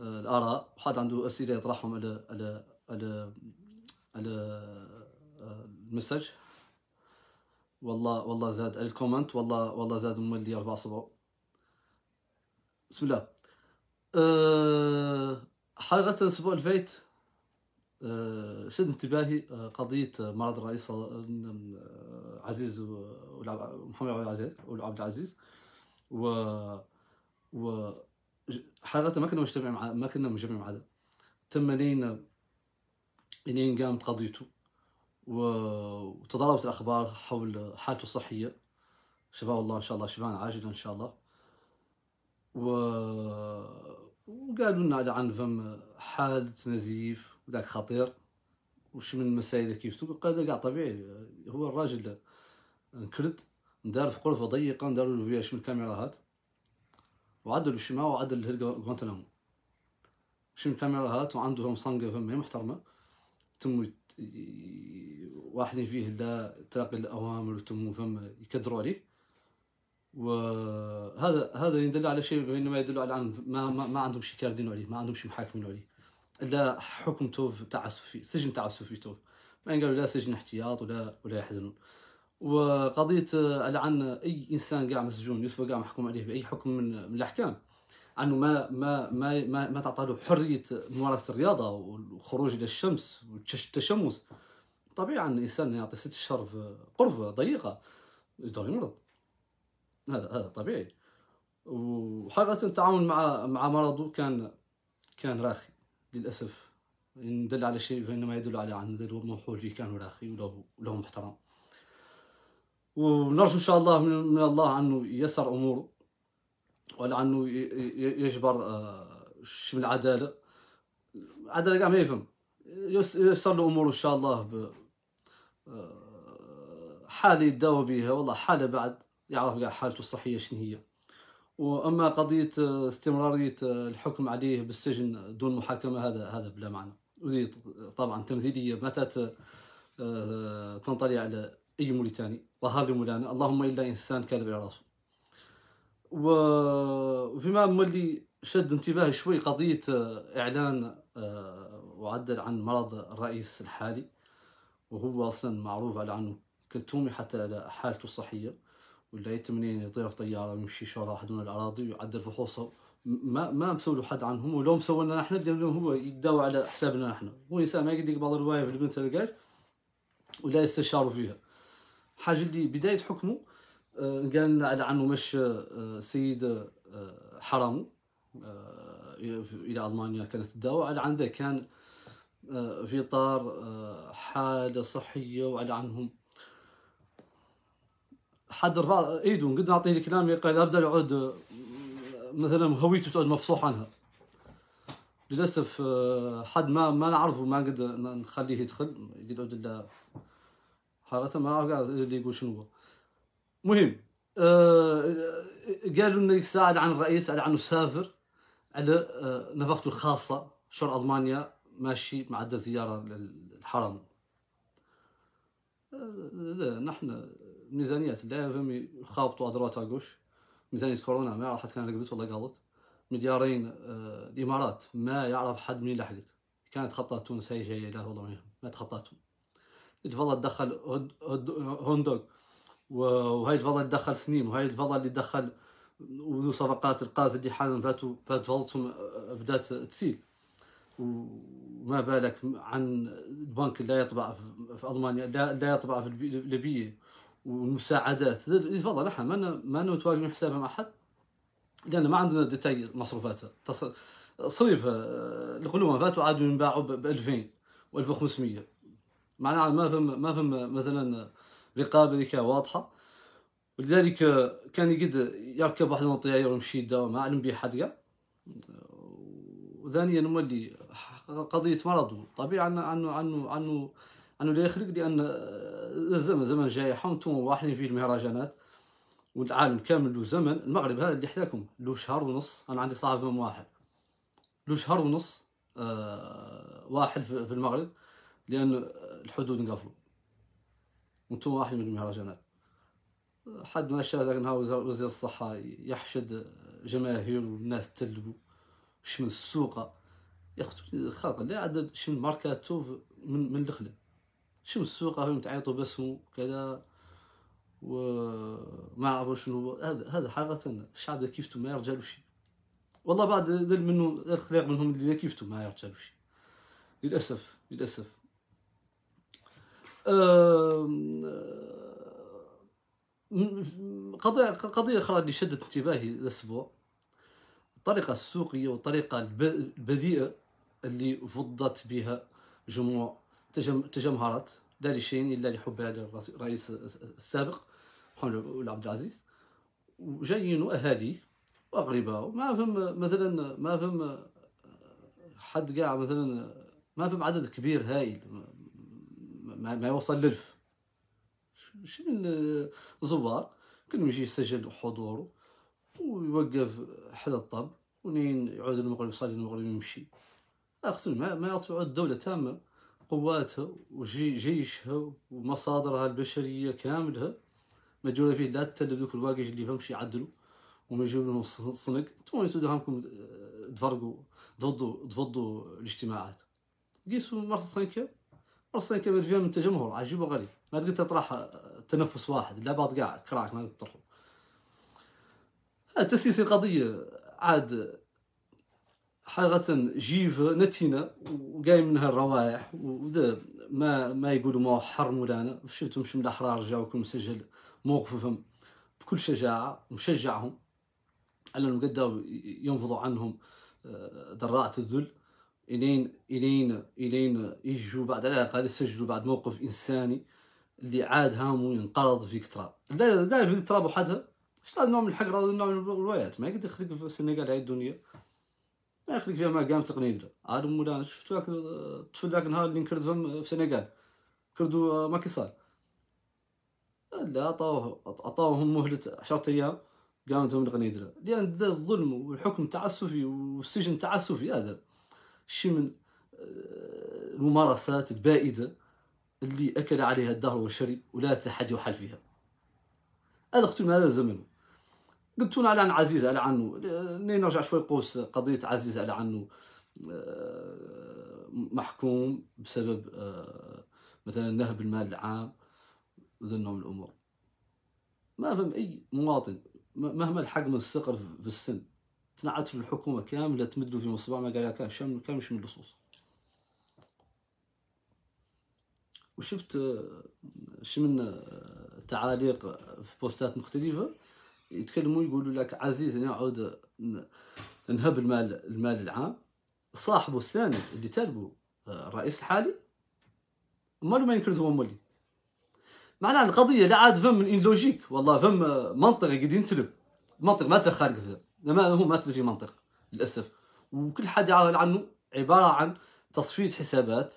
الاراء وحد عنده اسئله يطرحهم على على على على آه، المسج والله والله زاد الكومنت والله والله زاد مولي اربع صبعه بسم الله أه حقيقة الأسبوع الفايت آه، شد انتباهي آه، قضية مرض الرئيس عزيز محمد عبد العزيز والعبد العزيز و و حقيقه ما كنا مجتمع مع ما كنا مجتمع مع هذا تم لين لين قامت قضيته وتضاربت الاخبار حول حالته الصحيه شفاه الله ان شاء الله شفاء عاجلا ان شاء الله و وقالوا لنا عن فم حالة نزيف وذاك خطير وش من المسائل كيف تقول قال قاع طبيعي هو الراجل انكرد ندار في غرفة ضيقة ندار له فيها شمن الكاميرا هات وعدوا الاجتماع وعدوا غوانتنامو مشي كاميرا هات وعندهم صنقة فما محترمة تم واحد فيه لا تلقي الأوامر وتم فما يكدروا عليه وهذا هذا يدل على شيء بينما يدل على عن ما ما, ما عندهم شي كاردين عليه ما عندهم شي محاكمين عليه لا حكم توف تعسفي سجن تعسفي توف ما قالوا لا سجن احتياط ولا ولا يحزنون وقضيه آه، لعن اي انسان قاع مسجون يسبق كاع محكوم عليه باي حكم من, الاحكام انه ما ما ما ما, ما تعطى له حريه ممارسه الرياضه والخروج الى الشمس والتشمس طبيعي ان الانسان يعطي ست اشهر في قربه ضيقه يقدر يمرض هذا هذا طبيعي وحقيقه التعامل مع مع مرضه كان كان راخي للاسف ان دل على شيء فانما يدل على ان ذي موحول فيه كان راخي وله, وله محترم ونرجو ان شاء الله من الله انه ييسر اموره ولا انه يجبر آه، شي من العداله العداله كاع ما يفهم ييسر له اموره ان شاء الله ب آه، حاله يداو بها والله حاله بعد يعرف كاع حالته الصحيه شنو هي واما قضيه آه، استمراريه الحكم عليه بالسجن دون محاكمه هذا هذا بلا معنى ودي طبعا تمثيليه متى تنطلي على اي موريتاني ظهر لي مولانا اللهم الا انسان كاذب على راسه وفيما مولي شد انتباهي شوي قضية آه، إعلان آه، وعدل عن مرض الرئيس الحالي وهو أصلا معروف على أنه كتومي حتى على حالته الصحية ولا يتمنين يطير في طيارة ويمشي شهر واحد الأراضي ويعدل فحوصه ما ما مسولو حد عنهم ولو مسولنا نحن لأنه هو يداوى على حسابنا نحن هو إنسان ما يقدر يقبض الروايه في البنت اللي قال ولا يستشاروا فيها حاجه اللي بدايه حكمه آه، قال لنا على انه مش آه، سيد آه، حرام الى المانيا كانت تداوى على عنده كان في اطار حاله صحيه وعلى عنهم حد رفع ايده قد نعطيه الكلام قال ابدا العود مثلا هويته تعود مفصوح عنها للاسف حد ما ما نعرفه ما نقدر نخليه يدخل يقعد الا حقيقه ما نعرف كاع اللي يقول شنو هو المهم قالوا انه يساعد عن الرئيس على انه سافر على اه، نفقته الخاصه شهر المانيا ماشي مع زياره للحرم آه نحن ميزانيات لا فهمي خابطوا أدراتها قوش ميزانيه كورونا ما اه، حد كان لقبت ولا قالت مليارين الامارات ما يعرف حد من لحقت كانت خطة تونس هي جايه لا والله ما تخطاتهم تفضل دخل هوندوغ وهاي تفضل دخل سنيم وهاي تفضل اللي دخل ولو صفقات القاز اللي حالا فاتوا فاتفضلتهم بدات تسيل وما بالك عن البنك اللي لا يطبع في المانيا لا, يطبع في ليبيا والمساعدات تفضل احنا ما ما متواجدين حسابها مع احد لان ما عندنا ديتاي مصروفاتها صيف القلوب فاتوا عادوا ينباعوا ب 2000 و 1500 معناها ما فهم ما فهم مثلا رقابه ذيك واضحه ولذلك كان يقد يركب واحد الطيارة ويمشي ما علم به حد وثانيا مولي قضيه مرضه طبيعي عنه عنه عنه, عنه, عنه لا يخلق لان الزمن زمن جائحه وانتم واحدين في المهرجانات والعالم كامل له زمن المغرب هذا اللي حداكم له شهر ونص انا عندي صاحب واحد له شهر ونص آه واحد في المغرب لان الحدود نقفلوا وانتم واحد من المهرجانات حد ما شاف ذاك النهار وزير الصحة يحشد جماهير والناس وش شمن السوقة يا اختي خلق لا عاد شمن ماركاتو من من الخلا شمن السوقة فهم تعيطوا باسمو كذا وما عرفوا شنو هذا هذا حقيقة الشعب ذا كيفتو ما يرجع شي والله بعد منه الخلاق منهم اللي كيفتو ما يرجع شي للأسف للأسف أه، قضية قضية أخرى اللي شدت انتباهي الأسبوع الطريقة السوقية والطريقة البذيئة اللي فضت بها جموع تجمهرات لا لشيء إلا لحبها للرئيس السابق محمد عبد العزيز وجايين أهالي وأغرباء ما فهم مثلا ما فهم حد قاع مثلا ما فهم عدد كبير هائل ما يوصل للف شي من زوار يجي يسجل حضوره ويوقف حدا الطب ونين يعود المغرب يصلي المغرب يمشي اختن ما, ما الدولة تامة قواتها وجيشها ومصادرها البشرية كاملها ما جونا فيه لا تلب دوك الواقج اللي فهمش يعدلوا وما يجيب لهم الصنق توني تدهمكم آه، تفرقوا تفضوا تفضوا الاجتماعات قيسوا مرة الصنكة اصلا كيف فيها من التجمهر عجيب وغريب ما تقدر تطرح آه، تنفس واحد لا بعض كاع كراك ما تقدر تطرحهم آه، تسييس القضيه عاد حقيقة جيف نتينا وقايم منها الروائح وده ما ما يقولوا ما حر مولانا شفتهم من الاحرار جاوكم سجل موقفهم بكل شجاعة ومشجعهم على انهم قداو ينفضوا عنهم دراعة آه، الذل الين الين الين يجوا بعد على الاقل يسجلوا بعد موقف انساني اللي عاد هامو ينقرض فيك تراب لا لا في تراب وحدها شتا نوع من الحق راه نوع من الروايات ما يقدر يخليك في السنغال هاي الدنيا ما يخليك فيها ما قام تقني يدرى عاد مولا شفتو هاك الطفل ذاك النهار اللي انكرد في السنغال كردو ماكيصال كيصال لا عطاوه عطاوهم مهلة عشرة ايام قامتهم القنيدرة لان يعني الظلم والحكم التعسفي والسجن التعسفي هذا شي من آه، الممارسات البائدة اللي أكل عليها الدهر والشرب ولا أحد يحل فيها هذا قلت هذا زمن قلت على عن عزيز على عنه نرجع شوي قوس قضية عزيز على عنه آه، محكوم بسبب آه، مثلا نهب المال العام من الأمور ما فهم أي مواطن مهما الحجم الصقر في السن تنعت في الحكومه كامله تمدوا في الصباع ما قال كان شامل كامل شمل اللصوص وشفت آه، شي من آه، تعاليق في بوستات مختلفه يتكلموا يقولوا لك عزيز نعود نهب المال المال العام صاحبه الثاني اللي تلبو الرئيس آه، الحالي مالو ما ينكرز هو مولي معناها القضيه لا عاد فم من ان لوجيك والله فم منطق قد ينتلب منطق ما خارج فيه لما هو ماثل في منطق للاسف وكل حد يعرف عنه عباره عن تصفيه حسابات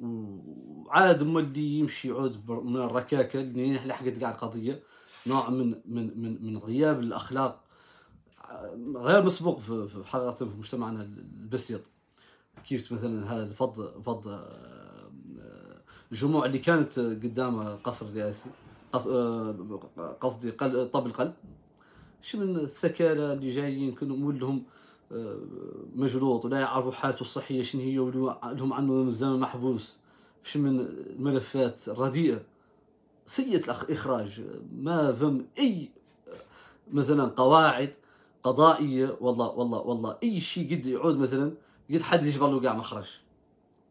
وعاد ما اللي يمشي يعود من الركاكه اللي لحقت كاع القضيه نوع من من من من غياب الاخلاق غير مسبوق في حقيقه في مجتمعنا البسيط كيف مثلا هذا الفض فض الجموع آه، آه، اللي كانت قدام قصر الرئاسي آه، قصدي قلب طب القلب شي من الثكاله اللي جايين كانوا مولهم آه، مجروط ولا يعرفوا حالته الصحيه شنو هي ولا عندهم عنه الزمن محبوس شي من الملفات الرديئه سيئه الاخراج ما فهم اي مثلا قواعد قضائيه والله والله والله اي شيء قد يعود مثلا قد حد يجبر له كاع مخرج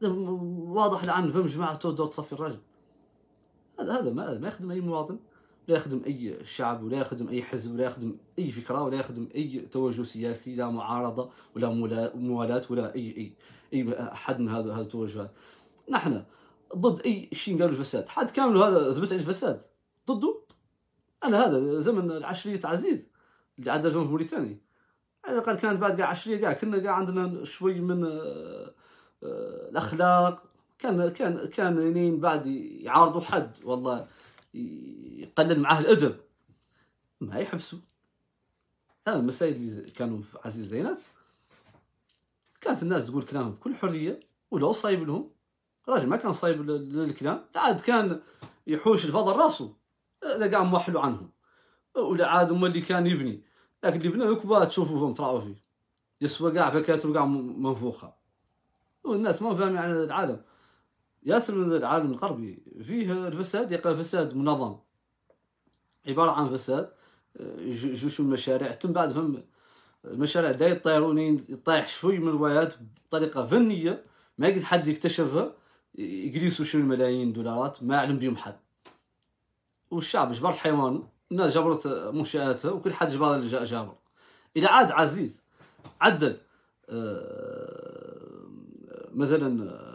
واضح الان فهم تو دور تصفي الراجل هذا هذا ما يخدم اي مواطن لا يخدم اي شعب ولا يخدم اي حزب ولا يخدم اي فكره ولا يخدم اي توجه سياسي لا معارضه ولا موالاه ولا اي اي اي حد من هذا هذا التوجهات نحن ضد اي شيء قالوا الفساد حد كامل هذا ثبت عليه الفساد ضده انا هذا زمن العشريه عزيز اللي عدى في موريتانيا على الاقل كانت بعد قاع عشريه قاع كنا قاع عندنا شوي من آه، آه، الاخلاق كان كان كان بعد يعارضوا حد والله يقلل معاه الادب ما يحبسوا هذه المسائل اللي كانوا في عزيز زينات كانت الناس تقول كلامهم بكل حريه ولو صايب لهم الراجل ما كان صايب للكلام عاد كان يحوش الفضل راسه اذا كاع موحلوا عنهم ولا عاد هما اللي كان يبني لكن اللي بناه كبار تشوفوهم تراو فيه يسوى كاع فكاتهم كاع منفوخه والناس ما فاهمين على العالم ياسر من العالم الغربي فيه الفساد يقع فساد منظم عبارة عن فساد آه، جوش المشاريع تم بعد فهم المشاريع دا يطيرونين يطيح شوي من الوايات بطريقة فنية ما قد حد يكتشفها يجلسوا شوي ملايين دولارات ما علم بيهم حد والشعب جبر الحيوان الناس جبرت منشآتها وكل حد جبر اللي جابر إلى عاد عزيز عدل آه، مثلا آه،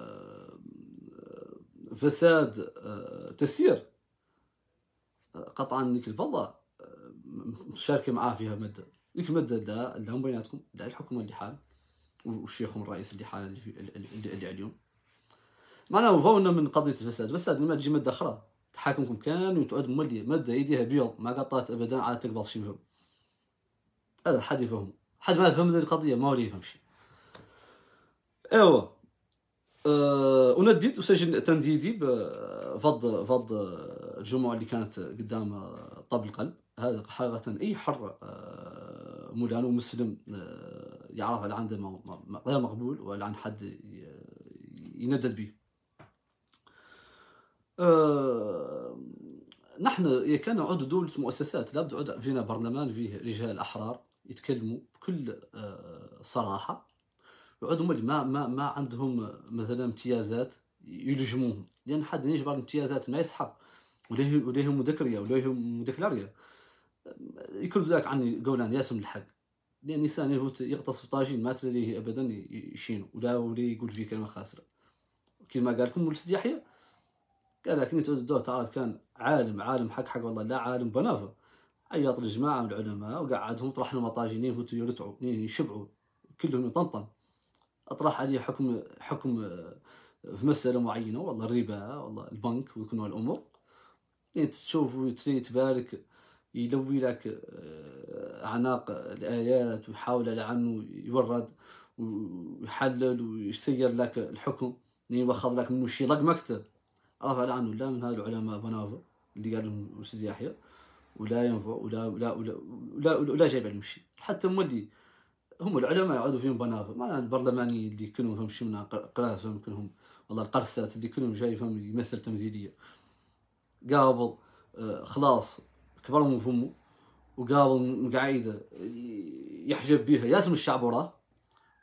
فساد آه، تسيير آه، قطعا ديك الفضه آه، مشاركه معاه فيها ماده ديك الماده لا لا بيناتكم لا الحكومه اللي حال وشيخهم الرئيس اللي حال اللي, اللي, اللي عليهم معناها فونا من قضيه الفساد الفساد لما تجي ماده اخرى تحاكمكم كامل وتعود مولي ماده يديها بيض ما قطعت ابدا على تقبض شي فهم هذا حد يفهم حد ما فهم ذي القضيه ما هو يفهم شي ايوا ونديد أه، وسجل تنديدي بفض فض الجمعه اللي كانت قدام طاب القلب هذا حقيقه اي حر أه، مولان ومسلم أه، يعرف على عنده غير مقبول ولا عن حد يندد به نحن كان عود دولة مؤسسات لابد عود فينا برلمان فيه رجال أحرار يتكلموا بكل صراحة يعود هما ما, ما, ما عندهم مثلا امتيازات يلجموهم لان حد يجبر امتيازات ما يسحق وليه وليه مذكريه وليه مدكلاريه يكرد ذاك عني قولان ياسم الحق لان الانسان يغطس في طاجين ما تلاقيه ابدا يشينو ولا ولا يقول فيه كلمه خاسره كما قال لكم ولد يحيى قال لك نيت دو تعرف كان عالم عالم حق حق والله لا عالم بنافه عياط الجماعه من العلماء وقعدهم طرح لهم طاجين يفوتوا يرتعوا يشبعوا كلهم يطنطن اطرح عليه حكم حكم آه، في مساله معينه والله الربا والله البنك ويكون الامور يعني تشوف وتري تبارك يلوي لك آه، اعناق الايات ويحاول لعنه يورد ويحلل ويسير لك الحكم يعني واخذ لك منه شي رقم كتب رفع عنه لا من هذا العلماء بنافع اللي قال لهم سيدي يحيى ولا ينفع ولا ولا ولا, ولا, ولا, ولا جايب عليهم شي حتى مولي هم العلماء يعودوا فيهم بنافر ما البرلمانيين اللي كلهم فهم شمنا قراس فهم كلهم والله القرسات اللي كلهم جاي فهم يمثل تمثيليه قابل آه، خلاص كبر من فمه وقابل مقعيده آه، يحجب بها ياسم الشعب وراه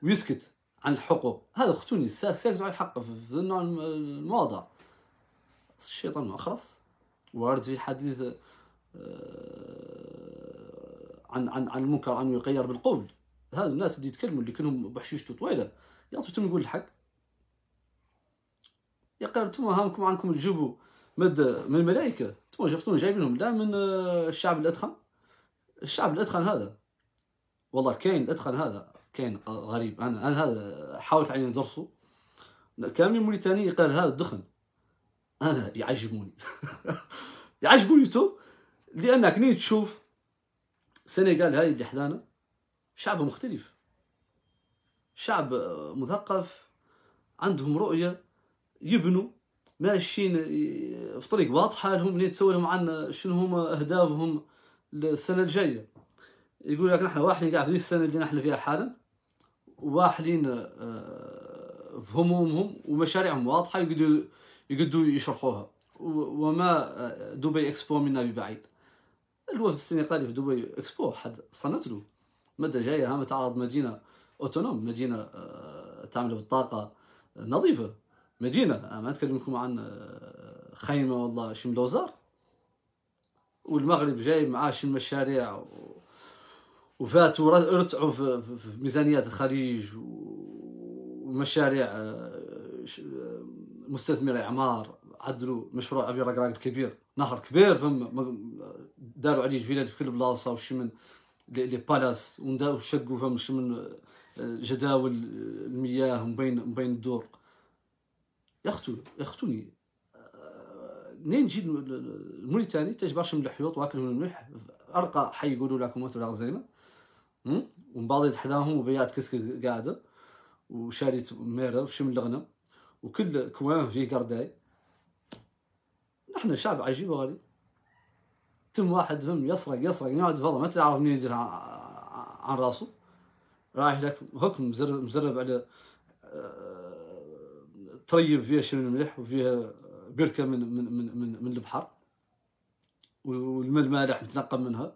ويسكت عن الحقوق هذا اختوني ساكت على الحق في النوع المواضع الشيطان ما وارد في حديث آه، عن عن عن المنكر ان يغير بالقول هاد الناس اللي يتكلموا اللي كانوا بحشيشتو طويله يا تم نقول الحق يا قال نتوما هامكم عنكم الجبو مد من الملائكه نتوما شفتون جايبينهم لا من آه، الشعب الادخن الشعب الادخن هذا والله كاين الادخن هذا كاين آه، غريب انا انا هذا حاولت عليه ندرسه من موريتاني قال هذا الدخن انا يعجبوني يعجبوني تو لانك كني تشوف السنغال هاي اللي حدانا شعب مختلف شعب مثقف عندهم رؤية يبنوا ماشيين في طريق واضحة لهم اللي يتسولهم عن شنو هما أهدافهم السنة الجاية يقول لك نحن واحدين قاعد في السنة اللي نحن فيها حالا واحدين آه، في همومهم ومشاريعهم واضحة يقدروا يقدروا يشرحوها وما آه، دبي اكسبو منا ببعيد الوفد السنغالي في دبي اكسبو حد صنت له مدى جايه هامة تعرض مدينه اوتونوم مدينه آه، تعمل بالطاقه نظيفه مدينه آه، ما نتكلمكم عن آه، خيمه والله شي ملوزار والمغرب جاي معاه شي مشاريع وفاتوا رتعوا في, ميزانيات الخليج ومشاريع مستثمر اعمار عدلوا مشروع ابي رقراق الكبير نهر كبير فما داروا عليه جفيلات في كل بلاصه وشي من لي بالاس وشقوا فهم من آه، جداول آه، المياه من بين من بين الدور يا اختوني منين آه، نجي الموريتاني برشا من الحيوط واكلهم الملح ارقى حي يقولوا لكم ولا زينه ومن بعد حداهم وبيات كسك قاعده وشاريت ميرا وشم الغنم وكل كوان فيه قرداي نحن شعب عجيب وغريب تم واحد فهم يسرق يسرق يقعد فضل ما تعرف منين يجي عن راسه رايح لك هوك مزرب, مزرب على آه، طيب فيها من الملح وفيها بركه من من من من, من البحر المالح متنقب منها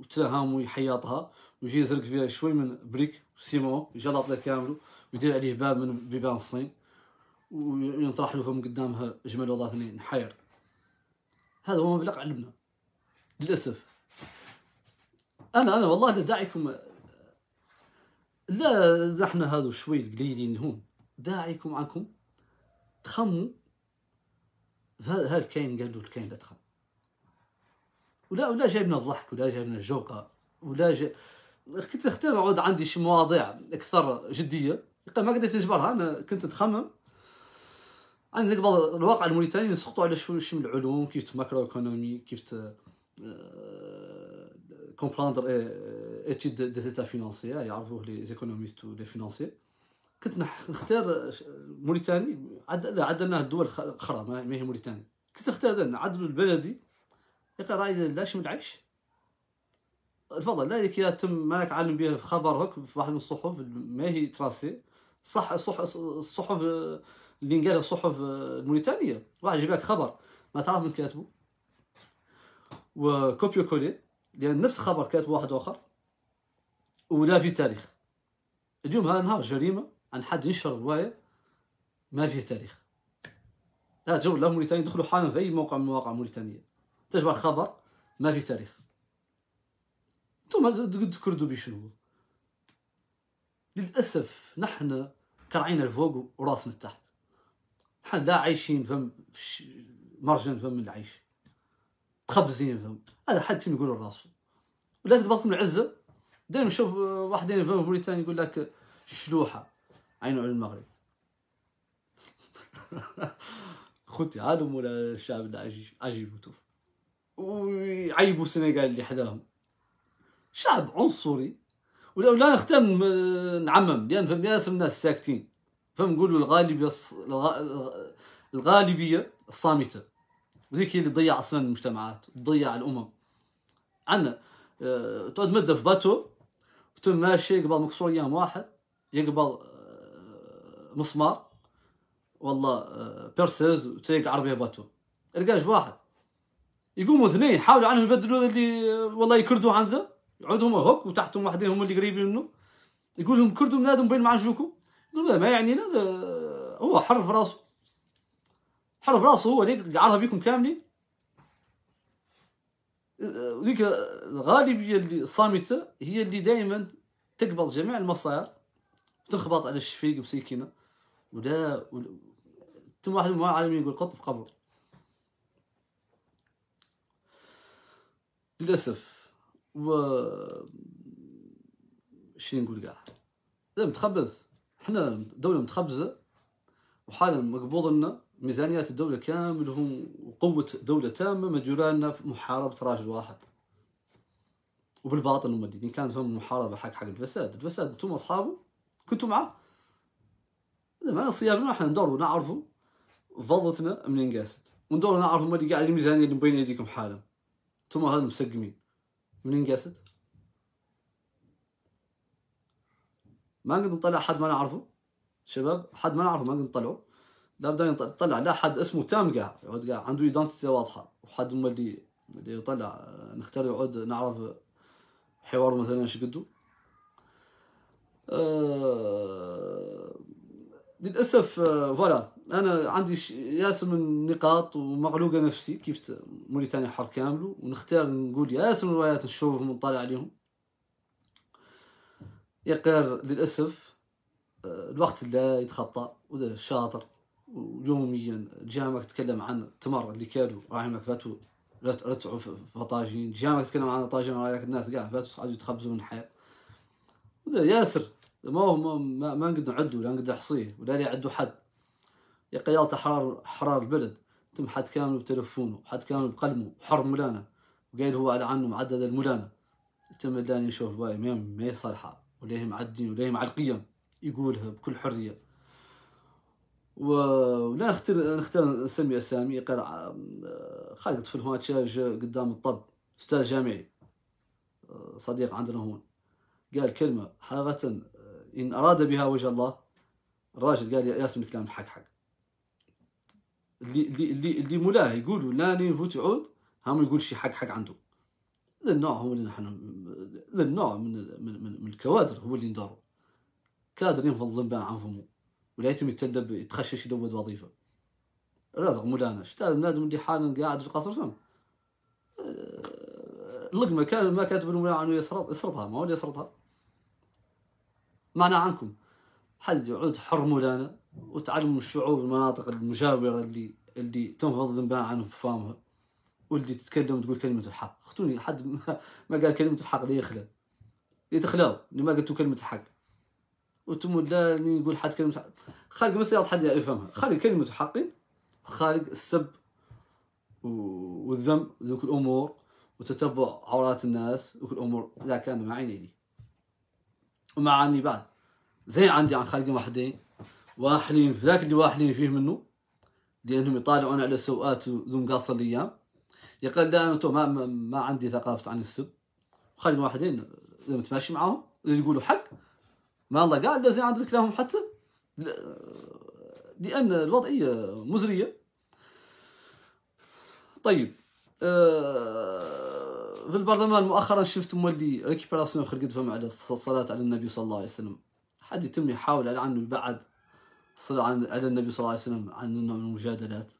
وتلهام ويحيطها ويجي يزرق فيها شوي من بريك سيمون يجلط له كامله ويدير عليه باب من بيبان الصين وينطرح له فم قدامها جمال والله اثنين حير هذا هو مبلغ علمنا للاسف انا انا والله لا داعيكم لا نحن هذو شوي القليلين هون داعيكم عنكم تخموا هذا الكاين قال له الكاين لا تخم ولا ولا جايبنا الضحك ولا جايبنا الجوقه ولا جا... كنت اختار عود عندي شي مواضيع اكثر جديه ما قدرت نجبرها انا كنت اتخمم يعني بعض الواقع الموريتاني نسقطوا على شو من العلوم كيف ماكرو ايكونومي كيف ت آه، كومبلاندر آه، آه، اتيد دي زيتا فينانسيير يعرفوه لي زيكونوميست ولي فينانسي كنت نختار موريتاني عدلناه الدول الاخرى ما هي موريتاني كنت نختار هذا نعدلو البلدي يقرا راي لا شمل عيش الفضل لا كي تم مالك عالم بها في خبر هك في واحد من الصحف ما هي تراسي صح صح الصحف اللي قالها الصحف آه، الموريتانيه واحد يجيب لك خبر ما تعرف من كاتبه وكوبيو كولي لان نفس الخبر كاتبه واحد اخر ولا في تاريخ اليوم هذا نهار جريمه عن حد ينشر روايه ما فيه تاريخ لا تجاوب لا موريتانيا دخلوا حالا في اي موقع من مواقع موريتانيا تجمع خبر ما فيه تاريخ انتم تكردوا بشنو للاسف نحن كرعينا الفوق وراسنا تحت حنا لا عايشين فم مرجن فم العيش تخبزين فم هذا حد تنقول لراسو ولا تقبض من العزه دائما نشوف آه، واحدين فم موريتاني يقول لك الشلوحه عينو على المغرب خوتي هادو مولا الشعب اللي وتو ويعيبوا السنغال اللي حداهم شعب عنصري ولا ولا آه، نعمم لان فم ياسر الناس ساكتين نقولوا الغالبيه الغالبيه الصامته وذيك هي اللي تضيع اصلا المجتمعات تضيع الامم عندنا آه، تقعد مده في باتو وتم ماشي يقبل مكسور ايام واحد يقبل آه، مسمار والله آه، بيرسز وتلقى عربيه باتو رجاج واحد يقوموا اثنين يحاولوا عنهم يبدلوا اللي والله يكردوا عن ذا هوك وتحتهم واحدين هما اللي قريبين منه يقول لهم كردوا منادم بين معجوكم دول ما يعنينا هو حرف راسه حرف راسه هو ديك اللي عرضها بيكم كاملين ديك الغالبيه اللي الصامته هي اللي دائما تقبل جميع المصائر وتخبط على الشفيق مسيكينه ولا تم واحد من العالمين يقول قط في قبر للاسف و شنو نقول كاع لا متخبز حنا دوله متخبزه وحالا مقبوض لنا ميزانيات الدولة كامل وقوة دولة تامة مديولة لنا في محاربة راجل واحد وبالباطل هما اللي كانت فهم محاربة حق حق الفساد الفساد انتم اصحابه كنتوا معاه ما صيابنا احنا ندوروا نعرفوا فضتنا من قاست وندوروا نعرفوا هما قاعد الميزانية اللي بين ايديكم حالا انتم هذا مسقمين من قاست؟ ما نقدر نطلع حد ما نعرفه شباب حد ما نعرفه ما نقدر نطلعه لابد نطلع لا حد اسمه تام قاع يعود قاع عنده ايدنتيتي واضحه وحد هما اللي اللي يطلع نختار يعود نعرف حوار مثلا ايش قدو أه... للاسف آه، فوالا انا عندي ياسر من نقاط ومغلوقه نفسي كيف موريتانيا حر كامل ونختار نقول ياسر روايات نشوفهم ونطلع عليهم يقر للأسف آه، الوقت لا يتخطى وذا شاطر ويوميا جامعك تتكلم عن التمر اللي كادوا راهمك فاتوا رتعوا في طاجين جامعك تتكلم عن طاجين رايك الناس كاع فاتوا يتخبزوا من الحياه وذا ياسر ما هو ما, ما, نقدر نعدو لا نقدر نحصيه ولا لي حد يا قيادة حرار حرار البلد تم حد كامل بتلفونه حد كامل بقلمه حر مولانا وقايل هو على عنه معدد المولانا تم اللي يشوف باي ما صالحه ولاهي مع الدين ولاهي مع القيم يقولها بكل حريه ولا نختار نختار نسمي اسامي قال آه، خالد في هون قدام الطب استاذ جامعي آه، صديق عندنا هون قال كلمه حقيقه آه، ان اراد بها وجه الله الراجل قال ياسم الكلام حق حق اللي اللي اللي مولاه يقولوا لا نين فوت عود هم يقول شي حق حق عنده هذا النوع هو اللي نحن هذا النوع من من من, من الكوادر هو اللي ندور كادر ينفض بان عن فمو ولا يتم يتدب يتخشش يدود وظيفه رازق مولانا شتا بنادم اللي حالا قاعد في القصر فم اللقمه آه، كان ما كاتب المولانا انه يسرط يسرطها ما هو اللي يسرطها معنا عنكم حد يعود حر مولانا وتعلموا الشعوب المناطق المجاوره اللي اللي تنفض ذنبها عن فمها ولدي تتكلم وتقول كلمه الحق اختوني لحد ما, ما قال كلمه الحق لي يخلى لي تخلاو اللي ما قلتو كلمه الحق وتم لا نقول حد كلمه حق خالق مسيرة حد يفهمها خالق كلمه حق خالق السب والذم ذوك الامور وتتبع عورات الناس وكل الامور لا كان مع عيني ومع عني بعد زي عندي عن خالق وحدين واحلين في ذاك اللي واحلين فيه منه لانهم يطالعون على سوءات ذو مقاصر الايام يقال لا انا ما, ما عندي ثقافه عن السب خلي واحدين لما تماشي معاهم يقولوا حق ما الله قال لازم عندك لهم حتى لان الوضعيه مزريه طيب آه، في البرلمان مؤخرا شفت مولي ريكيبراسيون خرجت فم على الصلاة على النبي صلى الله عليه وسلم حد يتم يحاول على عنه يبعد الصلاة على النبي صلى الله عليه وسلم عن النوع من المجادلات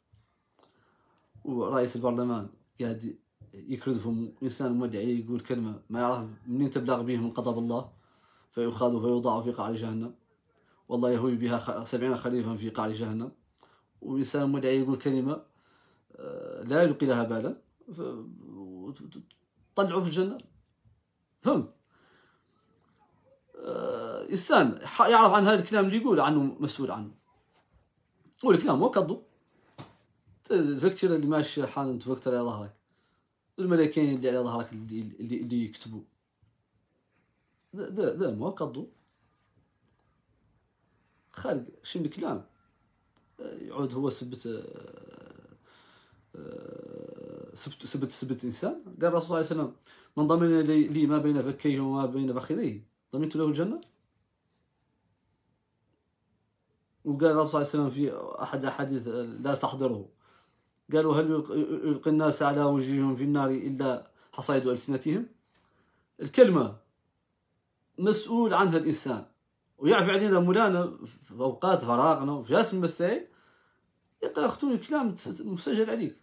ورئيس البرلمان قاعد يكرزهم انسان مدعي يقول كلمه ما يعرف منين تبلغ به من غضب الله فيؤخذ فيوضع في قعر جهنم والله يهوي بها سبعين خليفا في قعر جهنم وانسان مدعي يقول كلمه آه، لا يلقي لها بالا طلعوا في الجنه فهم آه، انسان يعرف عن هذا الكلام اللي يقول عنه مسؤول عنه والكلام هو كذب الفكتشر اللي ماشي حال انت تفكتر على ظهرك الملكين اللي على ظهرك اللي, اللي, اللي يكتبوا ذا ده ما قضوا خارج شنو الكلام يعود هو سبت آه، آه، سبت سبت سبت انسان قال الرسول صلى الله عليه وسلم من ضمن لي ما بين فكيه وما بين فخذيه ضمنت له الجنه وقال الرسول صلى الله عليه وسلم في احد احاديث لا تحضره قالوا هل يلقي الناس على وجوههم في النار إلا حصائد ألسنتهم الكلمة مسؤول عنها الإنسان ويعفي علينا مولانا في أوقات فراغنا وفي جاسم المسائل يقرأ ختوني كلام مسجل عليك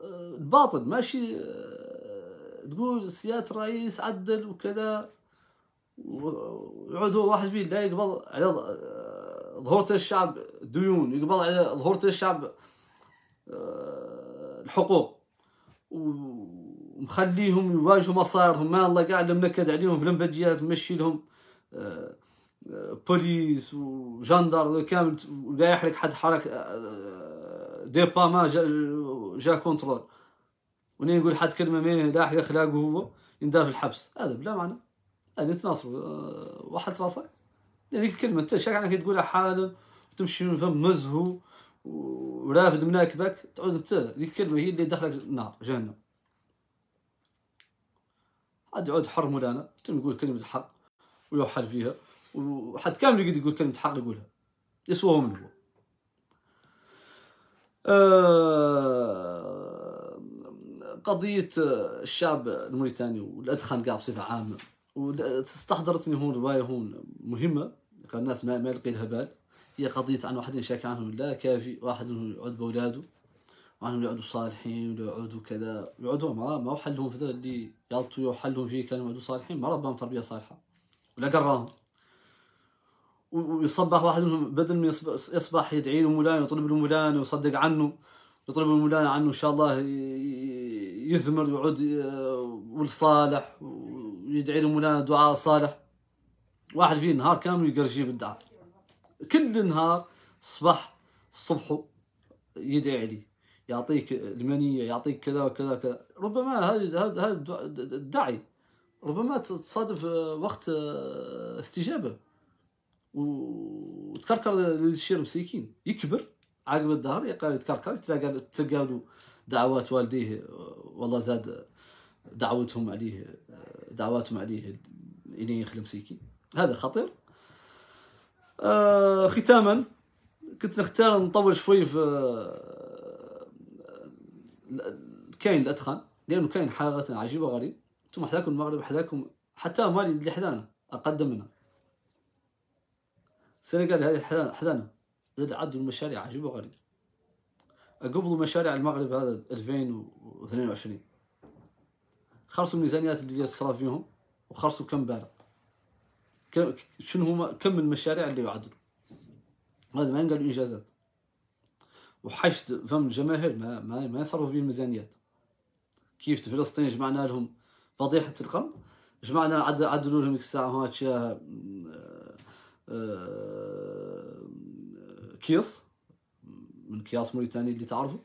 الباطل ماشي تقول سيادة الرئيس عدل وكذا ويعود هو واحد فيه لا يقبل على ظهور الشعب ديون يقبض على ظهور الشعب آه، الحقوق ومخليهم يواجهوا مصائرهم ما الله كاع اللي منكد عليهم في المبديات مشي لهم آه، آه، بوليس وجندر كامل ولا يحرك حد حرك ديبا ما جا, جا كونترول وني نقول حد كلمه ما لاحق اخلاقه هو يندار في الحبس هذا بلا معنى هذا تناصر واحد راسك يعني هذيك الكلمه انت شاك كي تقولها حالا وتمشي من فم مزهو ورافد مناكبك تعود انت هذيك الكلمه هي اللي دخلك النار جهنم عاد عود حر مولانا تنقول كلمه حق ويوحل فيها وحد كامل يقدر يقول كلمه حق يقولها يسوى من هو آه، قضية الشعب الموريتاني والأدخان كاع بصفة عامة واستحضرتني هون رواية هون مهمة قال الناس ما, ما يلقي بال هي قضية عن واحد شاك عنهم لا كافي واحد يعود بأولاده وعنهم يعودوا صالحين ويعودوا كذا يعودوا ما ما حلهم في ذا اللي يلطوا يحلهم فيه كانوا يعودوا صالحين ما ربهم تربية صالحة ولا قراهم ويصبح واحد منهم بدل ما يصبح يدعي له مولان يطلب له ويصدق عنه يطلب المولان عنه ان شاء الله يثمر ويعود آه، ولصالح ويدعي له مولانا دعاء صالح واحد فيه نهار كامل يقرجي بالدعاء كل نهار صباح الصبح يدعي عليه يعطيك المنية يعطيك كذا وكذا كذا ربما هذا هذا الدعي ربما تصادف وقت استجابة وتكركر للشير مسيكين يكبر عقب الدهر يقال يتكركر تلقى تلقى له دعوات والديه والله زاد دعوتهم عليه دعواتهم عليه إليه المسكين هذا خطير آه ختاما كنت نختار نطول شوي في آه، كاين الادخان لانه كاين حاجه عجيبه غريب انتم حداكم المغرب حداكم حتى مالي اللي حدانا اقدم منها السنغال هذه حدانا عدوا المشاريع عجيبه غريب قبلوا مشاريع المغرب هذا 2022 خلصوا الميزانيات اللي تصرف فيهم وخلصوا كم بارد شنو هما كم من المشاريع اللي يعدلوا هذا ما ينقال انجازات وحشد فم الجماهير ما ما, ما يصرفوا فيه الميزانيات كيف فلسطين جمعنا لهم فضيحه القرن جمعنا عد عدلوا لهم الساعه هاتش آه، آه، كيس من كياس موريتاني اللي تعرفوا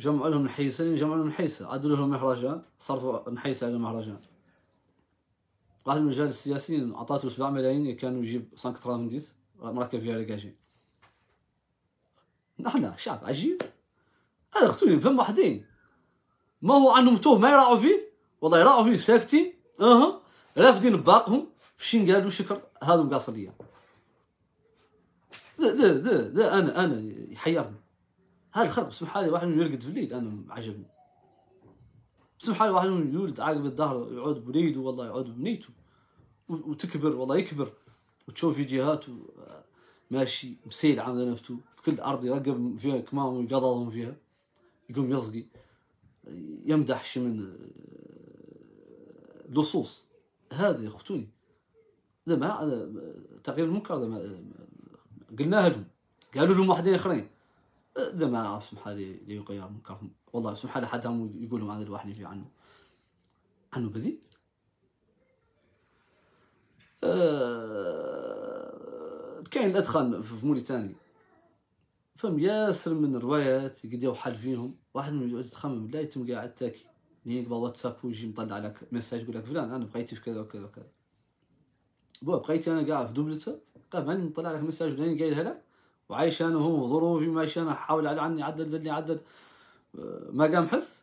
جمعوا لهم نحيسه جمعوا لهم نحيسه عدلوا لهم مهرجان صرفوا نحيسه على مهرجان بقى المجال السياسي عطاتو 7 ملايين كانوا يجيب 590 مركب فيها لاكاجين نحنا شعب عجيب هذا قتلوا فم وحدين ما هو عنهم توه ما يراعوا فيه والله يراعوا فيه ساكتين اها رافدين باقهم فشين قالوا شكر هذو مقاصريه ده ده ده انا انا يحيرني هذا الخلق سبحان الله واحد يرقد في الليل انا عجبني سبحان الله واحد يولد عاقب الظهر يعود بنيته والله يعود بنيته وتكبر والله يكبر وتشوف فيديوهات ماشي مسيل عامل نفته في كل ارض يرقب فيها كمام ويقضضهم فيها يقوم يصقي يمدح شي من اللصوص آه، هذا يا اختوني هذا ما هذا تغيير المنكر هذا قلناها لهم قالوا لهم واحدين اخرين اذا ما عرف سمح لي ليقيا منكرهم والله سمح حتى هم يقولوا هذا الواحد يجي عنه عنه بذي أه... كاين الادخان في موريتانيا فهم ياسر من الروايات قد حال فيهم واحد من يقعد يتخمم لا يتم قاعد تاكي لين يعني يقبل واتساب ويجي مطلع لك مساج يقول لك فلان انا بقيتي في كذا وكذا وكذا بو بقيتي انا قاعد في دوبلتها قاعد طيب، مطلع لك مساج ولين قايلها لك وعايش انا وهو ظروفي ماشي انا حاول على عني عدل دلني عدل أه، ما قام حس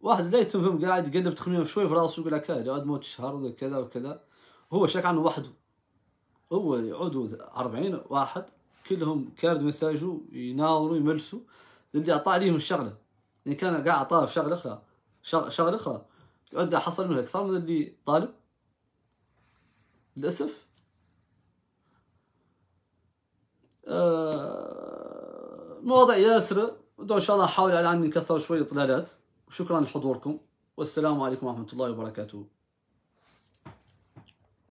واحد لا يتفهم قاعد يقلب تخمين شوي في راسه يقول لك هذا موت شهر كذا وكذا هو شاك عنه وحده هو يعود 40 واحد كلهم كارد مساجو يناظروا يملسوا اللي اعطى عليهم الشغله يعني كان قاعد اعطاه في شغله اخرى شغله اخرى يقعد حصل منها اكثر من اللي طالب للاسف آه، مواضيع ياسرة إن شاء الله أحاول على أني أكثر شوي إطلالات وشكرا لحضوركم والسلام عليكم ورحمة الله وبركاته